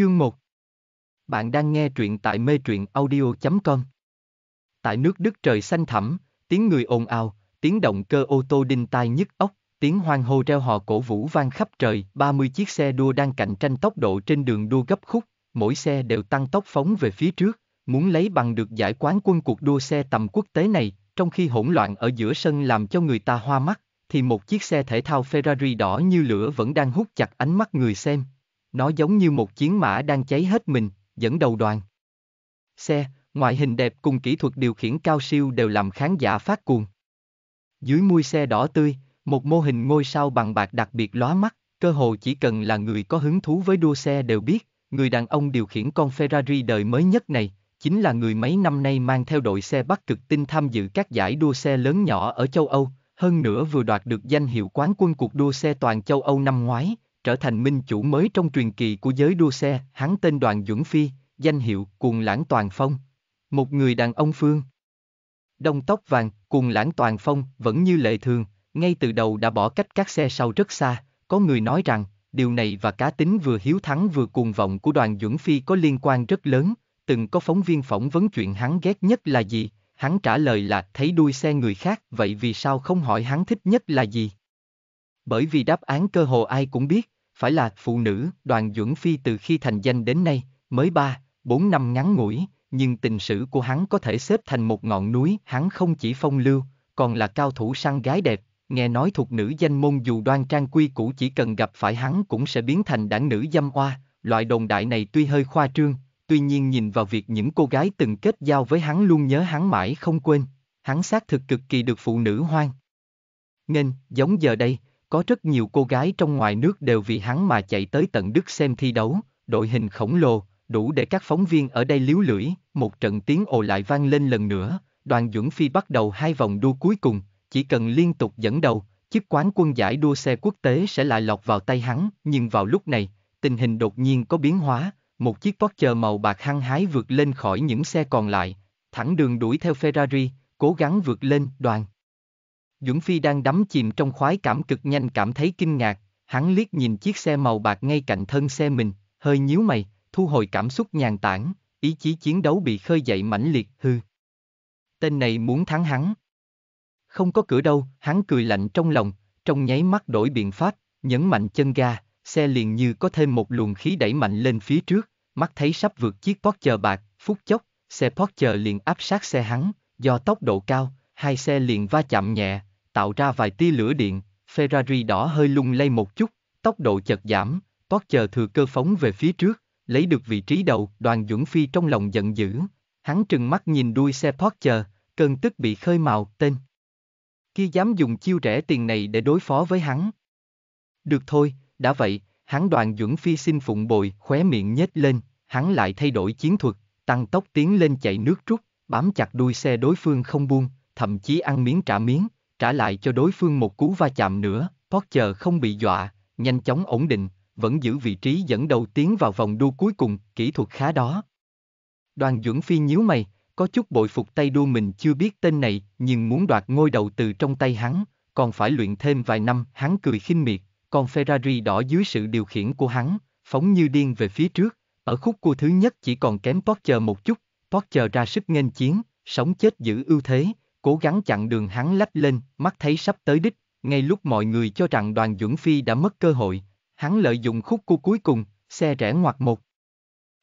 Chương 1 Bạn đang nghe truyện tại mê truyện audio.com Tại nước đất trời xanh thẳm, tiếng người ồn ào, tiếng động cơ ô tô đinh tai nhức óc, tiếng hoang hô reo hò cổ vũ vang khắp trời, 30 chiếc xe đua đang cạnh tranh tốc độ trên đường đua gấp khúc, mỗi xe đều tăng tốc phóng về phía trước, muốn lấy bằng được giải quán quân cuộc đua xe tầm quốc tế này, trong khi hỗn loạn ở giữa sân làm cho người ta hoa mắt, thì một chiếc xe thể thao Ferrari đỏ như lửa vẫn đang hút chặt ánh mắt người xem, nó giống như một chiến mã đang cháy hết mình, dẫn đầu đoàn. Xe, ngoại hình đẹp cùng kỹ thuật điều khiển cao siêu đều làm khán giả phát cuồng. Dưới mui xe đỏ tươi, một mô hình ngôi sao bằng bạc đặc biệt lóa mắt, cơ hồ chỉ cần là người có hứng thú với đua xe đều biết, người đàn ông điều khiển con Ferrari đời mới nhất này, chính là người mấy năm nay mang theo đội xe Bắc Cực Tinh tham dự các giải đua xe lớn nhỏ ở châu Âu, hơn nữa vừa đoạt được danh hiệu quán quân cuộc đua xe toàn châu Âu năm ngoái, trở thành minh chủ mới trong truyền kỳ của giới đua xe, hắn tên Đoàn Duẩn Phi, danh hiệu Cuồng Lãng Toàn Phong. Một người đàn ông phương. Đông tóc vàng, Cuồng Lãng Toàn Phong vẫn như lệ thường, ngay từ đầu đã bỏ cách các xe sau rất xa, có người nói rằng, điều này và cá tính vừa hiếu thắng vừa cuồng vọng của Đoàn Duẩn Phi có liên quan rất lớn, từng có phóng viên phỏng vấn chuyện hắn ghét nhất là gì, hắn trả lời là thấy đuôi xe người khác, vậy vì sao không hỏi hắn thích nhất là gì? bởi vì đáp án cơ hồ ai cũng biết, phải là phụ nữ, đoàn dưỡng phi từ khi thành danh đến nay, mới 3, 4 năm ngắn ngủi, nhưng tình sử của hắn có thể xếp thành một ngọn núi, hắn không chỉ phong lưu, còn là cao thủ săn gái đẹp, nghe nói thuộc nữ danh môn dù đoan trang quy củ chỉ cần gặp phải hắn cũng sẽ biến thành đảng nữ dâm oa, loại đồn đại này tuy hơi khoa trương, tuy nhiên nhìn vào việc những cô gái từng kết giao với hắn luôn nhớ hắn mãi không quên, hắn xác thực cực kỳ được phụ nữ hoang. Nên, giống giờ đây, có rất nhiều cô gái trong ngoài nước đều vì hắn mà chạy tới tận Đức xem thi đấu, đội hình khổng lồ, đủ để các phóng viên ở đây liếu lưỡi, một trận tiếng ồ lại vang lên lần nữa, đoàn Duẩn Phi bắt đầu hai vòng đua cuối cùng, chỉ cần liên tục dẫn đầu, chiếc quán quân giải đua xe quốc tế sẽ lại lọt vào tay hắn, nhưng vào lúc này, tình hình đột nhiên có biến hóa, một chiếc Porsche màu bạc hăng hái vượt lên khỏi những xe còn lại, thẳng đường đuổi theo Ferrari, cố gắng vượt lên đoàn. Duẩn Phi đang đắm chìm trong khoái cảm cực nhanh cảm thấy kinh ngạc, hắn liếc nhìn chiếc xe màu bạc ngay cạnh thân xe mình, hơi nhíu mày, thu hồi cảm xúc nhàn tản, ý chí chiến đấu bị khơi dậy mãnh liệt, hư. Tên này muốn thắng hắn. Không có cửa đâu, hắn cười lạnh trong lòng, trong nháy mắt đổi biện pháp, nhấn mạnh chân ga, xe liền như có thêm một luồng khí đẩy mạnh lên phía trước, mắt thấy sắp vượt chiếc Porsche bạc, phút chốc, xe Porsche liền áp sát xe hắn, do tốc độ cao, hai xe liền va chạm nhẹ, tạo ra vài tia lửa điện, Ferrari đỏ hơi lung lay một chút, tốc độ chợt giảm, Toát chờ thừa cơ phóng về phía trước, lấy được vị trí đầu, đoàn Dũng Phi trong lòng giận dữ, hắn trừng mắt nhìn đuôi xe Porsche, cơn tức bị khơi mào, tên. Kia dám dùng chiêu rẻ tiền này để đối phó với hắn. Được thôi, đã vậy, hắn đoàn Dũng Phi xin phụng bồi, khóe miệng nhếch lên, hắn lại thay đổi chiến thuật, tăng tốc tiến lên chạy nước rút, bám chặt đuôi xe đối phương không buông, thậm chí ăn miếng trả miếng, trả lại cho đối phương một cú va chạm nữa, Potter không bị dọa, nhanh chóng ổn định, vẫn giữ vị trí dẫn đầu tiến vào vòng đua cuối cùng, kỹ thuật khá đó. Đoàn Duẩn Phi nhíu mày, có chút bội phục tay đua mình chưa biết tên này, nhưng muốn đoạt ngôi đầu từ trong tay hắn, còn phải luyện thêm vài năm, hắn cười khinh miệt, còn Ferrari đỏ dưới sự điều khiển của hắn, phóng như điên về phía trước, ở khúc cua thứ nhất chỉ còn kém Porsche một chút, Porsche ra sức nghênh chiến, sống chết giữ ưu thế, cố gắng chặn đường hắn lách lên, mắt thấy sắp tới đích, ngay lúc mọi người cho rằng đoàn Dưỡng Phi đã mất cơ hội, hắn lợi dụng khúc cua cuối cùng, xe rẽ ngoặt một.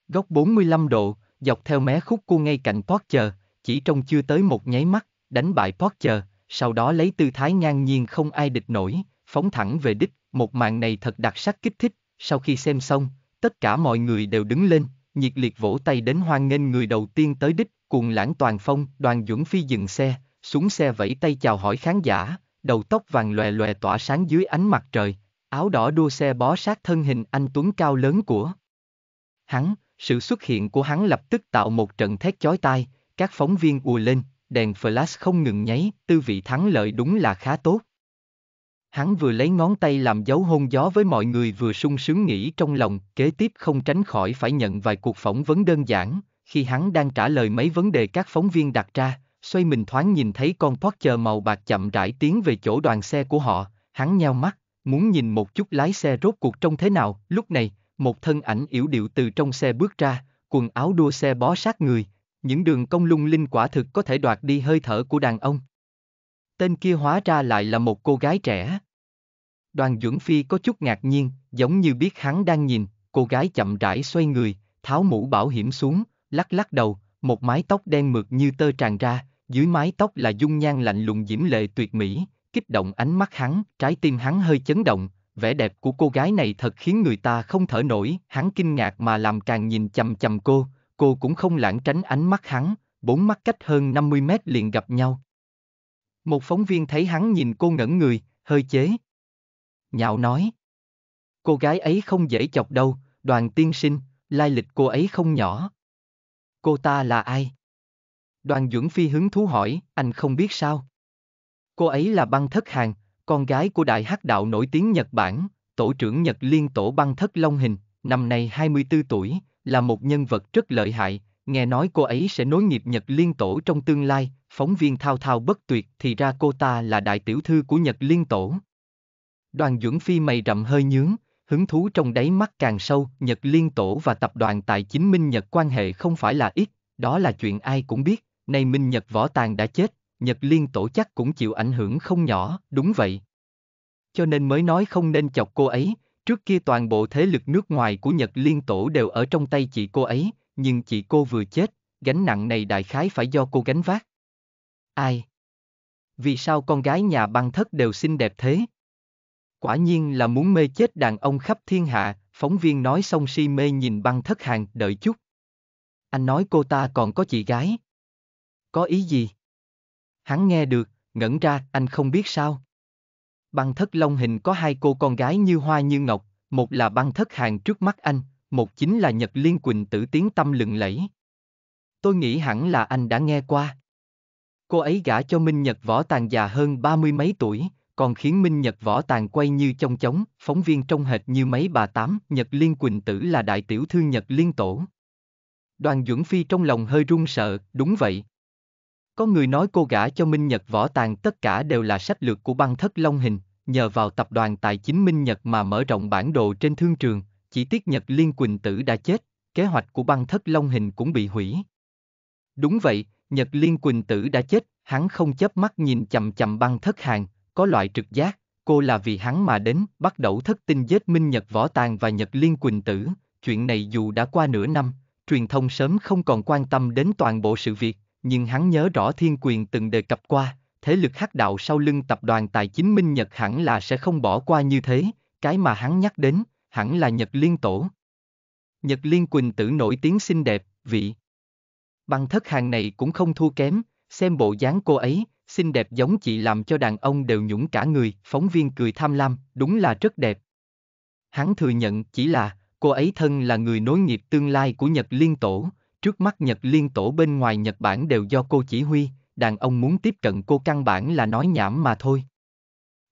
Góc 45 độ, dọc theo mé khúc cua ngay cạnh Porsche, chỉ trong chưa tới một nháy mắt, đánh bại Porsche, sau đó lấy tư thái ngang nhiên không ai địch nổi, phóng thẳng về đích, một màn này thật đặc sắc kích thích, sau khi xem xong, tất cả mọi người đều đứng lên, nhiệt liệt vỗ tay đến hoan nghênh người đầu tiên tới đích, cuồng lãng toàn phong, đoàn Dưỡng Phi dừng xe, xuống xe vẫy tay chào hỏi khán giả, đầu tóc vàng lòe lòe tỏa sáng dưới ánh mặt trời, áo đỏ đua xe bó sát thân hình anh Tuấn cao lớn của. Hắn, sự xuất hiện của hắn lập tức tạo một trận thét chói tai, các phóng viên ùa lên, đèn flash không ngừng nháy, tư vị thắng lợi đúng là khá tốt. Hắn vừa lấy ngón tay làm dấu hôn gió với mọi người vừa sung sướng nghĩ trong lòng, kế tiếp không tránh khỏi phải nhận vài cuộc phỏng vấn đơn giản, khi hắn đang trả lời mấy vấn đề các phóng viên đặt ra, xoay mình thoáng nhìn thấy con Porsche màu bạc chậm rãi tiến về chỗ đoàn xe của họ, hắn nheo mắt, muốn nhìn một chút lái xe rốt cuộc trông thế nào, lúc này, một thân ảnh yểu điệu từ trong xe bước ra, quần áo đua xe bó sát người, những đường cong lung linh quả thực có thể đoạt đi hơi thở của đàn ông. Tên kia hóa ra lại là một cô gái trẻ. Đoàn Dưỡng Phi có chút ngạc nhiên, giống như biết hắn đang nhìn, cô gái chậm rãi xoay người, tháo mũ bảo hiểm xuống, lắc lắc đầu, một mái tóc đen mượt như tơ tràn ra, dưới mái tóc là dung nhan lạnh lùng diễm lệ tuyệt mỹ, kích động ánh mắt hắn, trái tim hắn hơi chấn động, vẻ đẹp của cô gái này thật khiến người ta không thở nổi, hắn kinh ngạc mà làm càng nhìn chầm chầm cô, cô cũng không lãng tránh ánh mắt hắn, bốn mắt cách hơn 50 mét liền gặp nhau. Một phóng viên thấy hắn nhìn cô ngẩn người, hơi chế. Nhạo nói. Cô gái ấy không dễ chọc đâu, đoàn tiên sinh, lai lịch cô ấy không nhỏ. Cô ta là ai? Đoàn Dưỡng Phi hứng thú hỏi, anh không biết sao? Cô ấy là băng thất hàng, con gái của đại hắc đạo nổi tiếng Nhật Bản, tổ trưởng Nhật Liên tổ băng thất Long Hình, năm nay 24 tuổi, là một nhân vật rất lợi hại, nghe nói cô ấy sẽ nối nghiệp Nhật Liên tổ trong tương lai, phóng viên thao thao bất tuyệt thì ra cô ta là đại tiểu thư của Nhật Liên tổ. Đoàn Dưỡng Phi mày rậm hơi nhướng, hứng thú trong đáy mắt càng sâu, Nhật Liên Tổ và tập đoàn tài chính Minh Nhật quan hệ không phải là ít, đó là chuyện ai cũng biết, nay Minh Nhật võ tàng đã chết, Nhật Liên Tổ chắc cũng chịu ảnh hưởng không nhỏ, đúng vậy. Cho nên mới nói không nên chọc cô ấy, trước kia toàn bộ thế lực nước ngoài của Nhật Liên Tổ đều ở trong tay chị cô ấy, nhưng chị cô vừa chết, gánh nặng này đại khái phải do cô gánh vác. Ai? Vì sao con gái nhà băng thất đều xinh đẹp thế? Quả nhiên là muốn mê chết đàn ông khắp thiên hạ, phóng viên nói xong si mê nhìn băng thất hàng, đợi chút. Anh nói cô ta còn có chị gái. Có ý gì? Hắn nghe được, ngẩn ra, anh không biết sao. Băng thất long hình có hai cô con gái như hoa như ngọc, một là băng thất hàng trước mắt anh, một chính là Nhật Liên Quỳnh tử tiếng tâm lừng lẫy. Tôi nghĩ hẳn là anh đã nghe qua. Cô ấy gả cho Minh Nhật võ tàn già hơn ba mươi mấy tuổi, còn khiến Minh Nhật võ tàn quay như trong chóng, phóng viên trông hệt như mấy bà tám, Nhật Liên Quỳnh Tử là đại tiểu thư Nhật Liên Tổ. Đoàn Dưỡng Phi trong lòng hơi run sợ, đúng vậy. Có người nói cô gả cho Minh Nhật võ tàng tất cả đều là sách lược của băng thất Long Hình, nhờ vào tập đoàn tài chính Minh Nhật mà mở rộng bản đồ trên thương trường, chỉ tiếc Nhật Liên Quỳnh Tử đã chết, kế hoạch của băng thất Long Hình cũng bị hủy. Đúng vậy, Nhật Liên Quỳnh Tử đã chết, hắn không chớp mắt nhìn chầm chầm băng thất hàng, có loại trực giác, cô là vì hắn mà đến, bắt đầu thất tinh giết Minh Nhật Võ Tàng và Nhật Liên Quỳnh Tử, chuyện này dù đã qua nửa năm, truyền thông sớm không còn quan tâm đến toàn bộ sự việc, nhưng hắn nhớ rõ Thiên Quyền từng đề cập qua, thế lực hắc đạo sau lưng tập đoàn tài chính Minh Nhật hẳn là sẽ không bỏ qua như thế, cái mà hắn nhắc đến, hẳn là Nhật Liên Tổ. Nhật Liên Quỳnh Tử nổi tiếng xinh đẹp, vị. băng thất hàng này cũng không thua kém, xem bộ dáng cô ấy, xinh đẹp giống chị làm cho đàn ông đều nhũng cả người, phóng viên cười tham lam, đúng là rất đẹp. Hắn thừa nhận chỉ là, cô ấy thân là người nối nghiệp tương lai của Nhật Liên Tổ, trước mắt Nhật Liên Tổ bên ngoài Nhật Bản đều do cô chỉ huy, đàn ông muốn tiếp cận cô căn bản là nói nhảm mà thôi.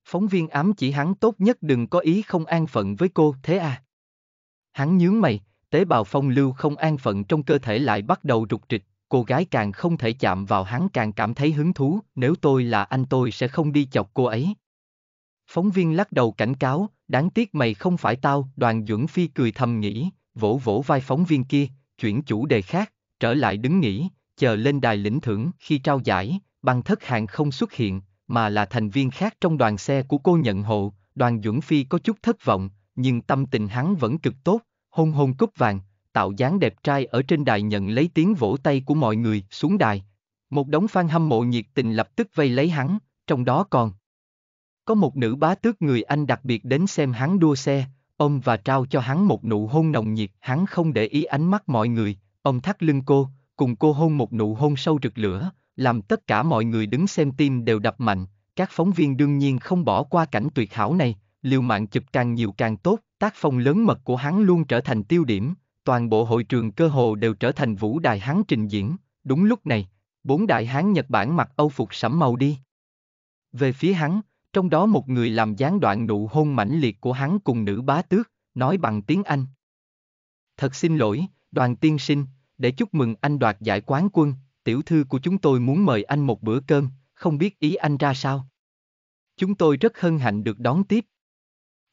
Phóng viên ám chỉ hắn tốt nhất đừng có ý không an phận với cô, thế à? Hắn nhướng mày, tế bào phong lưu không an phận trong cơ thể lại bắt đầu rụt rịch, cô gái càng không thể chạm vào hắn càng cảm thấy hứng thú, nếu tôi là anh tôi sẽ không đi chọc cô ấy. Phóng viên lắc đầu cảnh cáo, đáng tiếc mày không phải tao, đoàn dưỡng phi cười thầm nghĩ, vỗ vỗ vai phóng viên kia, chuyển chủ đề khác, trở lại đứng nghỉ, chờ lên đài lĩnh thưởng khi trao giải, băng thất hạng không xuất hiện, mà là thành viên khác trong đoàn xe của cô nhận hộ, đoàn dưỡng phi có chút thất vọng, nhưng tâm tình hắn vẫn cực tốt, hôn hôn cúp vàng, tạo dáng đẹp trai ở trên đài nhận lấy tiếng vỗ tay của mọi người xuống đài. Một đống fan hâm mộ nhiệt tình lập tức vây lấy hắn, trong đó còn có một nữ bá tước người Anh đặc biệt đến xem hắn đua xe, ông và trao cho hắn một nụ hôn nồng nhiệt. Hắn không để ý ánh mắt mọi người, ông thắt lưng cô, cùng cô hôn một nụ hôn sâu rực lửa, làm tất cả mọi người đứng xem tim đều đập mạnh. Các phóng viên đương nhiên không bỏ qua cảnh tuyệt hảo này, liều mạng chụp càng nhiều càng tốt, tác phong lớn mật của hắn luôn trở thành tiêu điểm, toàn bộ hội trường cơ hồ đều trở thành vũ đài hán trình diễn, đúng lúc này, bốn đại hán Nhật Bản mặc âu phục sẫm màu đi. Về phía hắn, trong đó một người làm gián đoạn nụ hôn mãnh liệt của hắn cùng nữ bá tước, nói bằng tiếng Anh. Thật xin lỗi, đoàn tiên sinh, để chúc mừng anh đoạt giải quán quân, tiểu thư của chúng tôi muốn mời anh một bữa cơm, không biết ý anh ra sao. Chúng tôi rất hân hạnh được đón tiếp.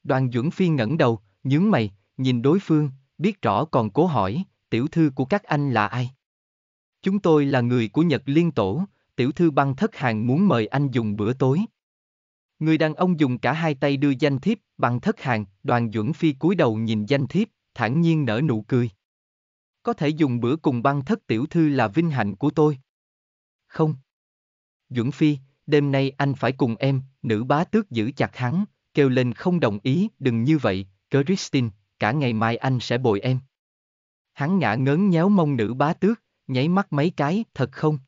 Đoàn dưỡng Phi ngẩng đầu, nhướng mày, nhìn đối phương, biết rõ còn cố hỏi, tiểu thư của các anh là ai? Chúng tôi là người của Nhật Liên Tổ, tiểu thư băng thất hàng muốn mời anh dùng bữa tối. Người đàn ông dùng cả hai tay đưa danh thiếp, băng thất hàng, đoàn duẩn phi cúi đầu nhìn danh thiếp, thản nhiên nở nụ cười. Có thể dùng bữa cùng băng thất tiểu thư là vinh hạnh của tôi. Không. Duẩn phi, đêm nay anh phải cùng em, nữ bá tước giữ chặt hắn, kêu lên không đồng ý, đừng như vậy, Christine, cả ngày mai anh sẽ bồi em. Hắn ngã ngớn nhéo mông nữ bá tước, nháy mắt mấy cái, thật không?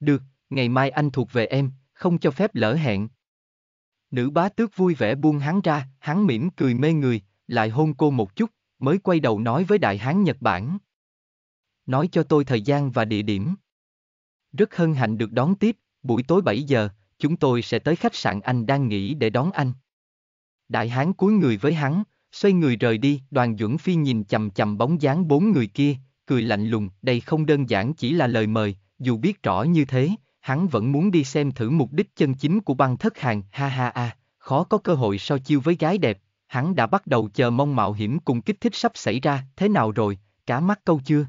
Được, ngày mai anh thuộc về em, không cho phép lỡ hẹn. Nữ bá tước vui vẻ buông hắn ra, hắn mỉm cười mê người, lại hôn cô một chút, mới quay đầu nói với đại hán Nhật Bản. Nói cho tôi thời gian và địa điểm. Rất hân hạnh được đón tiếp, buổi tối 7 giờ, chúng tôi sẽ tới khách sạn anh đang nghỉ để đón anh. Đại hán cúi người với hắn, xoay người rời đi, đoàn Duẩn Phi nhìn chầm chầm bóng dáng bốn người kia, cười lạnh lùng, đây không đơn giản chỉ là lời mời, dù biết rõ như thế, hắn vẫn muốn đi xem thử mục đích chân chính của băng thất hàng, ha ha ha, khó có cơ hội so chiêu với gái đẹp, hắn đã bắt đầu chờ mong mạo hiểm cùng kích thích sắp xảy ra, thế nào rồi, Cả mắt câu chưa?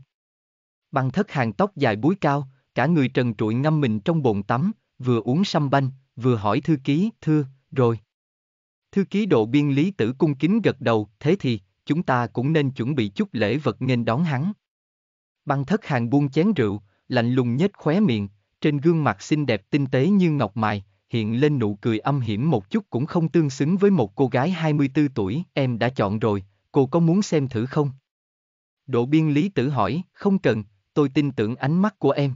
Băng thất hàng tóc dài búi cao, cả người trần trụi ngâm mình trong bồn tắm, vừa uống sâm banh, vừa hỏi thư ký, thưa, rồi. Thư ký độ biên Lý Tử cung kính gật đầu, thế thì, chúng ta cũng nên chuẩn bị chút lễ vật nghênh đón hắn. Băng thất hàng buông chén rượu, lạnh lùng nhếch khóe miệng, trên gương mặt xinh đẹp tinh tế như ngọc mài, hiện lên nụ cười âm hiểm một chút cũng không tương xứng với một cô gái 24 tuổi, em đã chọn rồi, cô có muốn xem thử không? Độ biên Lý Tử hỏi, không cần, tôi tin tưởng ánh mắt của em.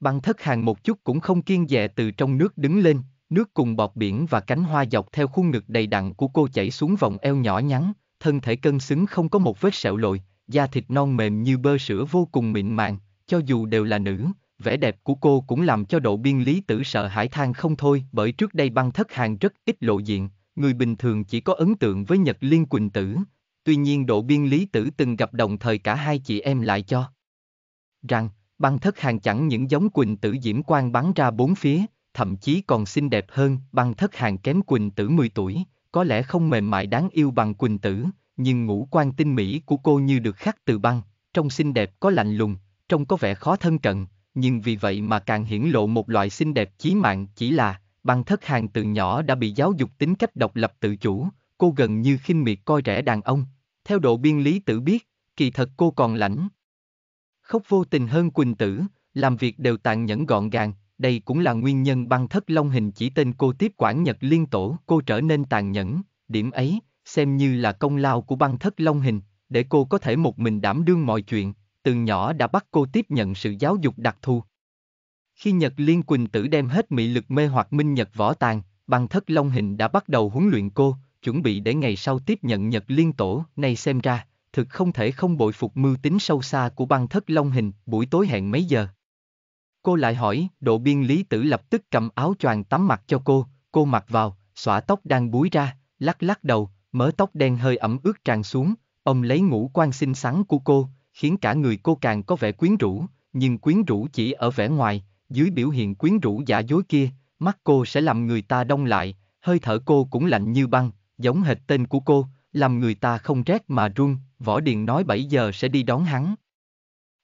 Băng thất hàng một chút cũng không kiên dè từ trong nước đứng lên, Nước cùng bọt biển và cánh hoa dọc theo khuôn ngực đầy đặn của cô chảy xuống vòng eo nhỏ nhắn, thân thể cân xứng không có một vết sẹo lồi, da thịt non mềm như bơ sữa vô cùng mịn màng, cho dù đều là nữ, vẻ đẹp của cô cũng làm cho độ biên lý tử sợ hãi than không thôi bởi trước đây băng thất hàng rất ít lộ diện, người bình thường chỉ có ấn tượng với Nhật Liên Quỳnh Tử. Tuy nhiên độ biên lý tử từng gặp đồng thời cả hai chị em lại cho. Rằng, băng thất hàng chẳng những giống Quỳnh Tử diễm quan bắn ra bốn phía, thậm chí còn xinh đẹp hơn, băng thất hàng kém Quỳnh Tử 10 tuổi, có lẽ không mềm mại đáng yêu bằng Quỳnh Tử, nhưng ngũ quan tinh mỹ của cô như được khắc từ băng, trong xinh đẹp có lạnh lùng, trông có vẻ khó thân cận, nhưng vì vậy mà càng hiển lộ một loại xinh đẹp chí mạng chỉ là, băng thất hàng từ nhỏ đã bị giáo dục tính cách độc lập tự chủ, cô gần như khinh miệt coi rẻ đàn ông, theo độ biên lý tử biết, kỳ thật cô còn lãnh. Khóc vô tình hơn Quỳnh Tử, làm việc đều tàn nhẫn gọn gàng, đây cũng là nguyên nhân băng thất long hình chỉ tên cô tiếp quản nhật liên tổ cô trở nên tàn nhẫn, điểm ấy, xem như là công lao của băng thất long hình, để cô có thể một mình đảm đương mọi chuyện, từ nhỏ đã bắt cô tiếp nhận sự giáo dục đặc thù. Khi Nhật Liên Quỳnh Tử đem hết mị lực mê hoặc minh Nhật võ tàng, băng thất long hình đã bắt đầu huấn luyện cô, chuẩn bị để ngày sau tiếp nhận Nhật Liên Tổ, này xem ra, thực không thể không bội phục mưu tính sâu xa của băng thất long hình, buổi tối hẹn mấy giờ. Cô lại hỏi, độ biên lý tử lập tức cầm áo choàng tắm mặt cho cô, cô mặc vào, xõa tóc đang búi ra, lắc lắc đầu, mớ tóc đen hơi ẩm ướt tràn xuống, ông lấy ngũ quan xinh xắn của cô, khiến cả người cô càng có vẻ quyến rũ, nhưng quyến rũ chỉ ở vẻ ngoài, dưới biểu hiện quyến rũ giả dối kia, mắt cô sẽ làm người ta đông lại, hơi thở cô cũng lạnh như băng, giống hệt tên của cô, làm người ta không rét mà run, võ điền nói 7 giờ sẽ đi đón hắn.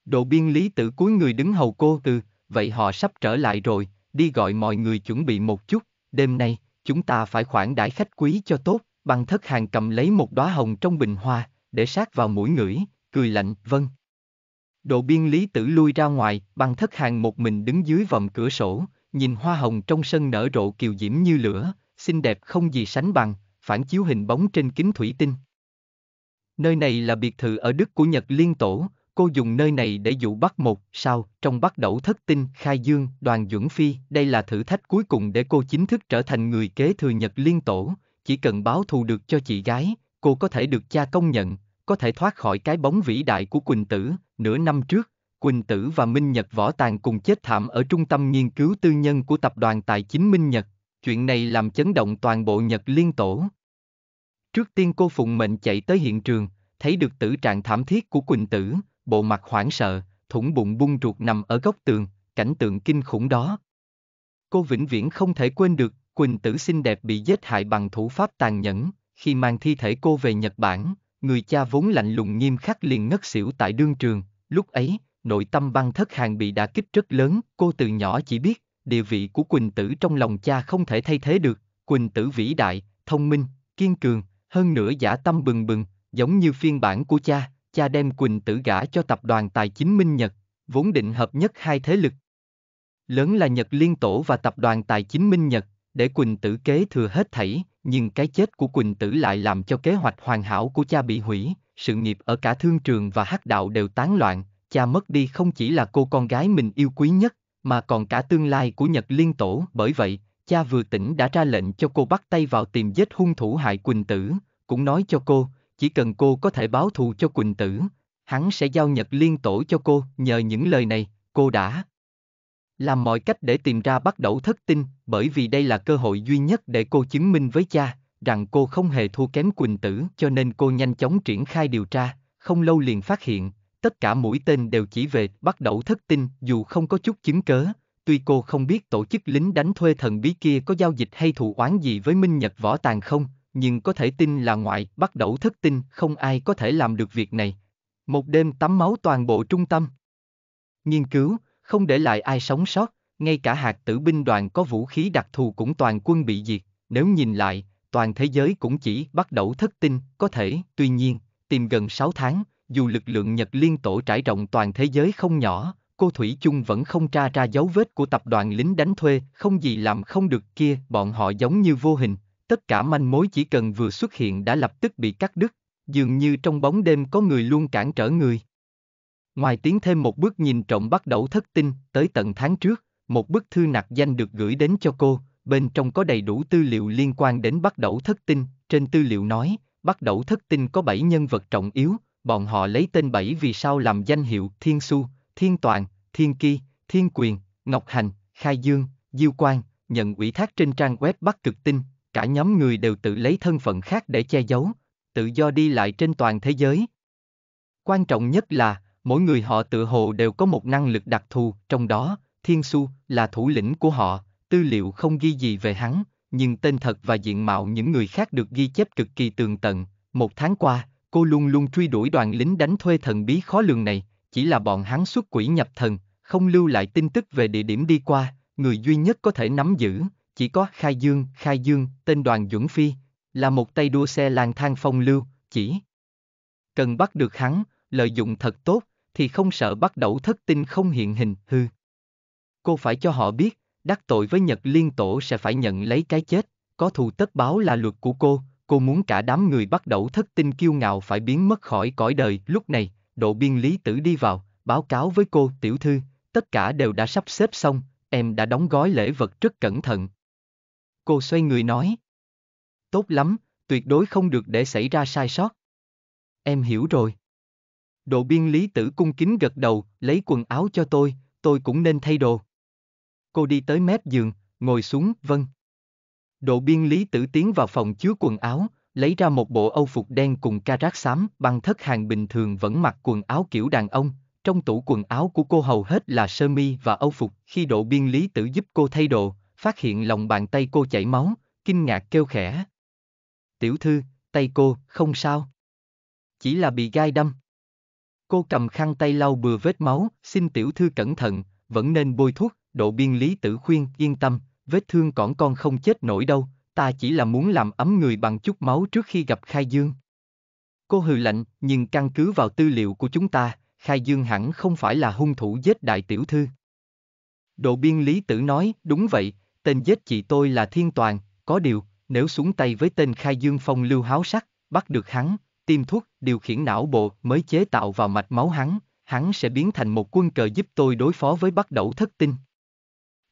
Độ biên lý Tử cuối người đứng hầu cô từ, vậy họ sắp trở lại rồi, đi gọi mọi người chuẩn bị một chút, đêm nay, chúng ta phải khoản đãi khách quý cho tốt, bằng thất hàng cầm lấy một đóa hồng trong bình hoa, để sát vào mũi ngửi, cười lạnh, vâng. Độ biên lý tử lui ra ngoài, bằng thất hàng một mình đứng dưới vòng cửa sổ, nhìn hoa hồng trong sân nở rộ kiều diễm như lửa, xinh đẹp không gì sánh bằng, phản chiếu hình bóng trên kính thủy tinh. Nơi này là biệt thự ở Đức của Nhật Liên Tổ, cô dùng nơi này để dụ bắt một, sao, trong bắt đẩu thất tinh, khai dương, đoàn dưỡng phi, đây là thử thách cuối cùng để cô chính thức trở thành người kế thừa Nhật Liên Tổ, chỉ cần báo thù được cho chị gái, cô có thể được cha công nhận, có thể thoát khỏi cái bóng vĩ đại của Quỳnh Tử, nửa năm trước. Quỳnh Tử và Minh Nhật Võ Tàng cùng chết thảm ở trung tâm nghiên cứu tư nhân của tập đoàn tài chính Minh Nhật. Chuyện này làm chấn động toàn bộ Nhật liên tổ. Trước tiên cô phụng mệnh chạy tới hiện trường, thấy được tử trạng thảm thiết của Quỳnh Tử, bộ mặt hoảng sợ, thủng bụng bung ruột nằm ở góc tường, cảnh tượng kinh khủng đó. Cô vĩnh viễn không thể quên được, Quỳnh tử xinh đẹp bị giết hại bằng thủ pháp tàn nhẫn, khi mang thi thể cô về Nhật Bản, người cha vốn lạnh lùng nghiêm khắc liền ngất xỉu tại đương trường, lúc ấy, nội tâm băng thất hàng bị đả kích rất lớn, cô từ nhỏ chỉ biết, địa vị của Quỳnh tử trong lòng cha không thể thay thế được, Quỳnh tử vĩ đại, thông minh, kiên cường, hơn nữa giả tâm bừng bừng, giống như phiên bản của cha, cha đem Quỳnh Tử gả cho tập đoàn tài chính Minh Nhật, vốn định hợp nhất hai thế lực. Lớn là Nhật Liên Tổ và tập đoàn tài chính Minh Nhật, để Quỳnh Tử kế thừa hết thảy, nhưng cái chết của Quỳnh Tử lại làm cho kế hoạch hoàn hảo của cha bị hủy, sự nghiệp ở cả thương trường và hắc đạo đều tán loạn, cha mất đi không chỉ là cô con gái mình yêu quý nhất, mà còn cả tương lai của Nhật Liên Tổ. Bởi vậy, cha vừa tỉnh đã ra lệnh cho cô bắt tay vào tìm giết hung thủ hại Quỳnh Tử, cũng nói cho cô, chỉ cần cô có thể báo thù cho Quỳnh Tử, hắn sẽ giao Nhật Liên Tổ cho cô, nhờ những lời này, cô đã làm mọi cách để tìm ra bắt đầu thất tinh, bởi vì đây là cơ hội duy nhất để cô chứng minh với cha rằng cô không hề thua kém Quỳnh Tử, cho nên cô nhanh chóng triển khai điều tra, không lâu liền phát hiện, tất cả mũi tên đều chỉ về bắt đầu thất tinh, dù không có chút chứng cớ, tuy cô không biết tổ chức lính đánh thuê thần bí kia có giao dịch hay thù oán gì với Minh Nhật Võ Tàng không, nhưng có thể tin là ngoại bắt đầu thất tinh, không ai có thể làm được việc này. Một đêm tắm máu toàn bộ trung tâm. Nghiên cứu, không để lại ai sống sót, ngay cả hạt tử binh đoàn có vũ khí đặc thù cũng toàn quân bị diệt, nếu nhìn lại, toàn thế giới cũng chỉ bắt đầu thất tinh, có thể, tuy nhiên, tìm gần 6 tháng, dù lực lượng Nhật liên tổ trải rộng toàn thế giới không nhỏ, cô Thủy chung vẫn không tra ra dấu vết của tập đoàn lính đánh thuê, không gì làm không được kia, bọn họ giống như vô hình, tất cả manh mối chỉ cần vừa xuất hiện đã lập tức bị cắt đứt, dường như trong bóng đêm có người luôn cản trở người. Ngoài tiếng thêm một bước nhìn trộm bắt đầu thất tinh, tới tận tháng trước, một bức thư nạc danh được gửi đến cho cô, bên trong có đầy đủ tư liệu liên quan đến bắt đầu thất tinh, trên tư liệu nói, bắt đầu thất tinh có 7 nhân vật trọng yếu, bọn họ lấy tên 7 vì sao làm danh hiệu Thiên Xu, Thiên Toàn, Thiên Ki, Thiên Quyền, Ngọc Hành, Khai Dương, Diêu Quang, nhận ủy thác trên trang web Bắc Cực Tinh, cả nhóm người đều tự lấy thân phận khác để che giấu, tự do đi lại trên toàn thế giới. Quan trọng nhất là, mỗi người họ tự hồ đều có một năng lực đặc thù, trong đó, Thiên Xu là thủ lĩnh của họ, tư liệu không ghi gì về hắn, nhưng tên thật và diện mạo những người khác được ghi chép cực kỳ tường tận. Một tháng qua, cô luôn luôn truy đuổi đoàn lính đánh thuê thần bí khó lường này, chỉ là bọn hắn xuất quỷ nhập thần, không lưu lại tin tức về địa điểm đi qua, người duy nhất có thể nắm giữ, chỉ có Khai Dương, Khai Dương, tên đoàn Duẩn Phi, là một tay đua xe lang thang phong lưu, chỉ. Cần bắt được hắn, lợi dụng thật tốt, thì không sợ bắt đầu thất tinh không hiện hình, hư. Cô phải cho họ biết, đắc tội với Nhật Liên Tổ sẽ phải nhận lấy cái chết, có thù tất báo là luật của cô, cô muốn cả đám người bắt đầu thất tinh kiêu ngạo phải biến mất khỏi cõi đời. Lúc này, độ biên lý tử đi vào, báo cáo với cô, tiểu thư, tất cả đều đã sắp xếp xong, em đã đóng gói lễ vật rất cẩn thận, Cô xoay người nói. Tốt lắm, tuyệt đối không được để xảy ra sai sót. Em hiểu rồi. Độ biên lý tử cung kính gật đầu, lấy quần áo cho tôi, tôi cũng nên thay đồ. Cô đi tới mép giường, ngồi xuống, vâng. Độ biên lý tử tiến vào phòng chứa quần áo, lấy ra một bộ âu phục đen cùng ca rác xám, băng thất hàng bình thường vẫn mặc quần áo kiểu đàn ông. Trong tủ quần áo của cô hầu hết là sơ mi và âu phục, khi độ biên lý tử giúp cô thay đồ, phát hiện lòng bàn tay cô chảy máu, kinh ngạc kêu khẽ. Tiểu thư, tay cô, không sao. Chỉ là bị gai đâm. Cô cầm khăn tay lau bừa vết máu, xin tiểu thư cẩn thận, vẫn nên bôi thuốc, độ biên lý tử khuyên, yên tâm, vết thương còn con không chết nổi đâu, ta chỉ là muốn làm ấm người bằng chút máu trước khi gặp Khai Dương. Cô hừ lạnh, nhưng căn cứ vào tư liệu của chúng ta, Khai Dương hẳn không phải là hung thủ giết đại tiểu thư. Độ biên lý tử nói, đúng vậy, tên giết chị tôi là Thiên Toàn, có điều, nếu xuống tay với tên Khai Dương Phong lưu háo sắc, bắt được hắn, tiêm thuốc, điều khiển não bộ mới chế tạo vào mạch máu hắn, hắn sẽ biến thành một quân cờ giúp tôi đối phó với bắt đẩu thất tinh.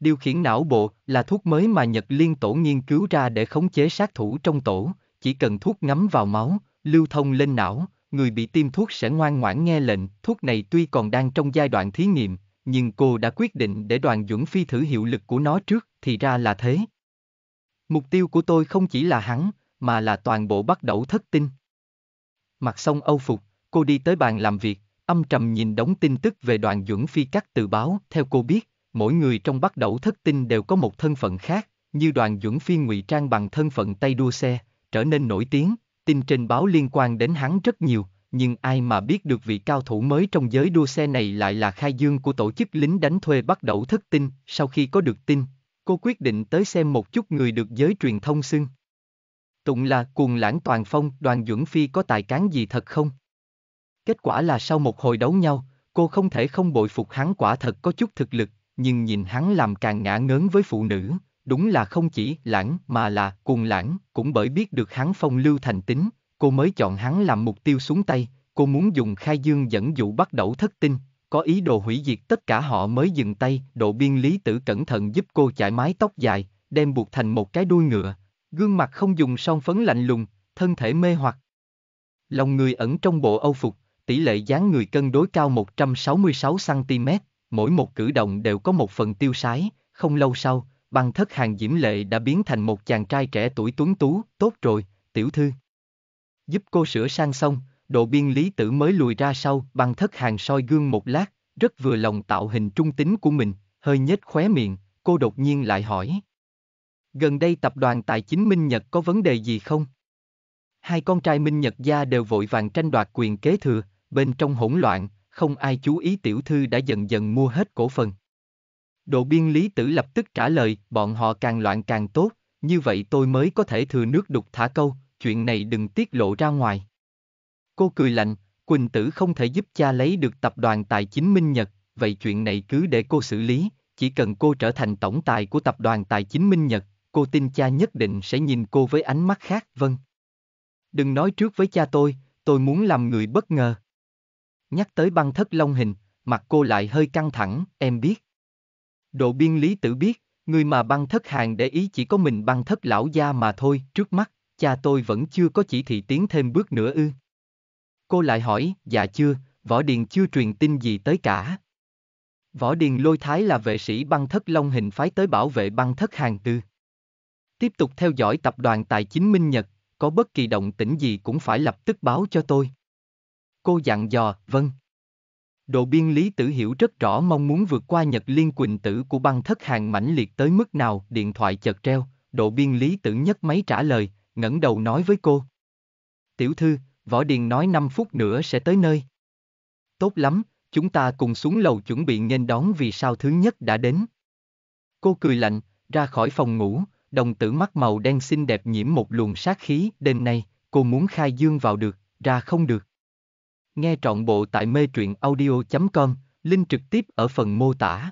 Điều khiển não bộ là thuốc mới mà Nhật Liên Tổ nghiên cứu ra để khống chế sát thủ trong tổ, chỉ cần thuốc ngấm vào máu, lưu thông lên não, người bị tiêm thuốc sẽ ngoan ngoãn nghe lệnh, thuốc này tuy còn đang trong giai đoạn thí nghiệm, nhưng cô đã quyết định để đoàn Duẩn Phi thử hiệu lực của nó trước, thì ra là thế. Mục tiêu của tôi không chỉ là hắn, mà là toàn bộ bắt đẩu thất tinh. Mặt xong Âu Phục, cô đi tới bàn làm việc, âm trầm nhìn đống tin tức về đoàn dưỡng phi cắt từ báo. Theo cô biết, mỗi người trong bắt đẩu thất tinh đều có một thân phận khác, như đoàn dưỡng phi ngụy trang bằng thân phận tay đua xe, trở nên nổi tiếng, tin trên báo liên quan đến hắn rất nhiều, nhưng ai mà biết được vị cao thủ mới trong giới đua xe này lại là khai dương của tổ chức lính đánh thuê bắt đẩu thất tinh. Sau khi có được tin, cô quyết định tới xem một chút người được giới truyền thông xưng. Tụng là cuồng lãng toàn phong, đoàn Duẩn Phi có tài cán gì thật không? Kết quả là sau một hồi đấu nhau, cô không thể không bội phục hắn quả thật có chút thực lực, nhưng nhìn hắn làm càng ngã ngớn với phụ nữ, đúng là không chỉ lãng mà là cuồng lãng, cũng bởi biết được hắn phong lưu thành tính, cô mới chọn hắn làm mục tiêu xuống tay, cô muốn dùng khai dương dẫn dụ bắt đầu thất tinh, có ý đồ hủy diệt tất cả họ mới dừng tay, độ biên lý tử cẩn thận giúp cô chải mái tóc dài, đem buộc thành một cái đuôi ngựa, gương mặt không dùng son phấn lạnh lùng, thân thể mê hoặc. Lòng người ẩn trong bộ âu phục, tỷ lệ dáng người cân đối cao 166cm, mỗi một cử động đều có một phần tiêu sái, không lâu sau, băng thất hàng diễm lệ đã biến thành một chàng trai trẻ tuổi tuấn tú, tốt rồi, tiểu thư. Giúp cô sửa sang xong, độ biên lý tử mới lùi ra sau, bằng thất hàng soi gương một lát, rất vừa lòng tạo hình trung tính của mình, hơi nhếch khóe miệng, cô đột nhiên lại hỏi. Gần đây tập đoàn tài chính Minh Nhật có vấn đề gì không? Hai con trai Minh Nhật gia đều vội vàng tranh đoạt quyền kế thừa, bên trong hỗn loạn, không ai chú ý tiểu thư đã dần dần mua hết cổ phần. Độ biên lý tử lập tức trả lời, bọn họ càng loạn càng tốt, như vậy tôi mới có thể thừa nước đục thả câu, chuyện này đừng tiết lộ ra ngoài. Cô cười lạnh, Quỳnh Tử không thể giúp cha lấy được tập đoàn tài chính Minh Nhật, vậy chuyện này cứ để cô xử lý, chỉ cần cô trở thành tổng tài của tập đoàn tài chính Minh Nhật, cô tin cha nhất định sẽ nhìn cô với ánh mắt khác, vâng. Đừng nói trước với cha tôi, tôi muốn làm người bất ngờ. Nhắc tới băng thất long hình, mặt cô lại hơi căng thẳng, em biết. Độ biên lý tử biết, người mà băng thất hàng để ý chỉ có mình băng thất lão gia mà thôi, trước mắt, cha tôi vẫn chưa có chỉ thị tiến thêm bước nữa ư. Cô lại hỏi, dạ chưa, Võ Điền chưa truyền tin gì tới cả. Võ Điền lôi thái là vệ sĩ băng thất long hình phái tới bảo vệ băng thất hàng tư. Tiếp tục theo dõi tập đoàn tài chính Minh Nhật, có bất kỳ động tĩnh gì cũng phải lập tức báo cho tôi. Cô dặn dò, vâng. Độ biên Lý Tử hiểu rất rõ mong muốn vượt qua Nhật Liên Quỳnh Tử của băng thất hàng mãnh liệt tới mức nào, điện thoại chợt treo, độ biên Lý Tử nhấc máy trả lời, ngẩng đầu nói với cô. Tiểu thư, Võ Điền nói 5 phút nữa sẽ tới nơi. Tốt lắm, chúng ta cùng xuống lầu chuẩn bị nghênh đón vì sao thứ nhất đã đến. Cô cười lạnh, ra khỏi phòng ngủ, đồng tử mắt màu đen xinh đẹp nhiễm một luồng sát khí, đêm nay, cô muốn khai dương vào được, ra không được. Nghe trọn bộ tại mê truyện audio.com, link trực tiếp ở phần mô tả.